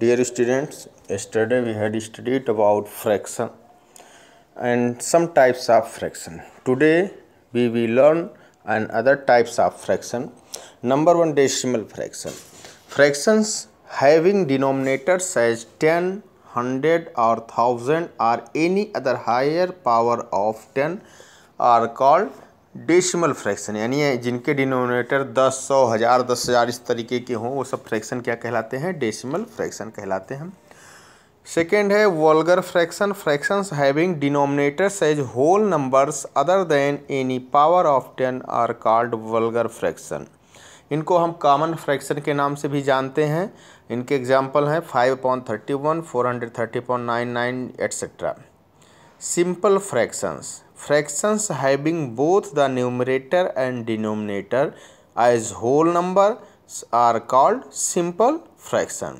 dear students yesterday we had studied about fraction and some types of fraction today we will learn another types of fraction number one decimal fraction fractions having denominators as 10 100 or 1000 or any other higher power of 10 are called decimal fraction यानी जिनके denominator दस सौ हज़ार दस हज़ार इस तरीके के हों वो सब फ्रैक्शन क्या कहलाते हैं डेसिमल फ्रैक्शन कहलाते हैं सेकेंड है vulgar fraction fractions having denominators as whole numbers other than any power of ten are called vulgar fraction इनको हम कॉमन फ्रैक्शन के नाम से भी जानते हैं इनके एग्जाम्पल हैं five point thirty one four hundred thirty point nine nine etcetera simple fractions fractions having both the numerator and denominator as whole numbers are called simple fraction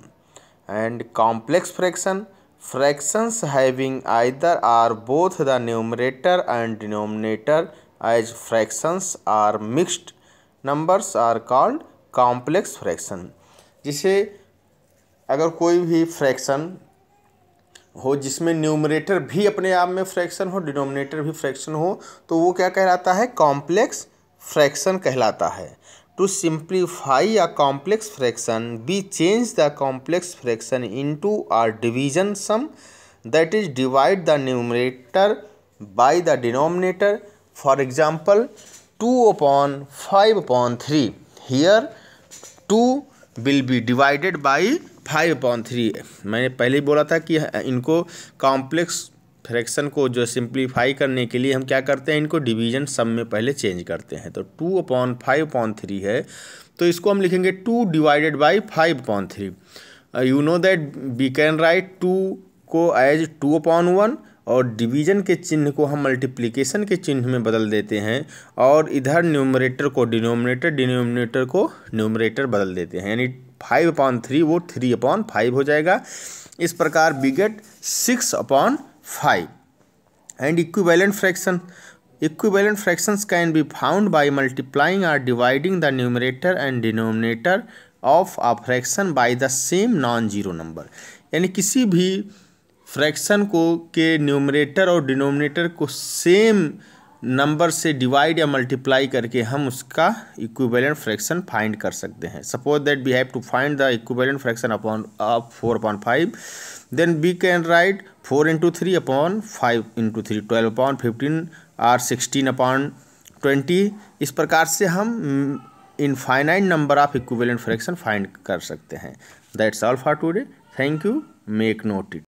and complex fraction fractions having either or both the numerator and denominator as fractions are mixed numbers are called complex fraction जिसे अगर कोई भी fraction हो जिसमें numerator भी अपने आप में फ्रैक्शन हो डिनोमिनेटर भी फ्रैक्शन हो तो वो क्या कहलाता है कॉम्प्लेक्स फ्रैक्शन कहलाता है to simplify a complex fraction be change the complex fraction into or division sum that is divide the numerator by the denominator for example two upon five upon three here two will be divided by five upon three मैंने पहले ही बोला था कि इनको complex fraction को जो simplify करने के लिए हम क्या करते हैं इनको डिवीजन सम में पहले चेंज करते हैं तो two upon five upon three है तो इसको हम लिखेंगे two divided by five upon three you know that we can write two को एज टू अपॉन वन और डिवीजन के चिन्ह को हम मल्टीप्लिकेशन के चिन्ह में बदल देते हैं और इधर न्यूमरेटर को डिनोमिनेटर डिनोमिनेटर को न्यूमरेटर बदल देते हैं यानी फाइव अपॉन थ्री वो थ्री अपॉन फाइव हो जाएगा इस प्रकार we get six upon five and equivalent fraction equivalent fraction can be found by multiplying or dividing the numerator and denominator of a fraction by the same non zero number यानी किसी भी fraction को के numerator और denominator को same number से divide या multiply करके हम उसका इक्विवेलेंट फ्रैक्शन फाइंड कर सकते हैं suppose that we have to find the equivalent fraction upon up four upon five then we can write four into three upon five into three twelve upon fifteen or sixteen upon twenty इस प्रकार से हम infinite number of equivalent fraction find कर सकते हैं that's all for today thank you make note it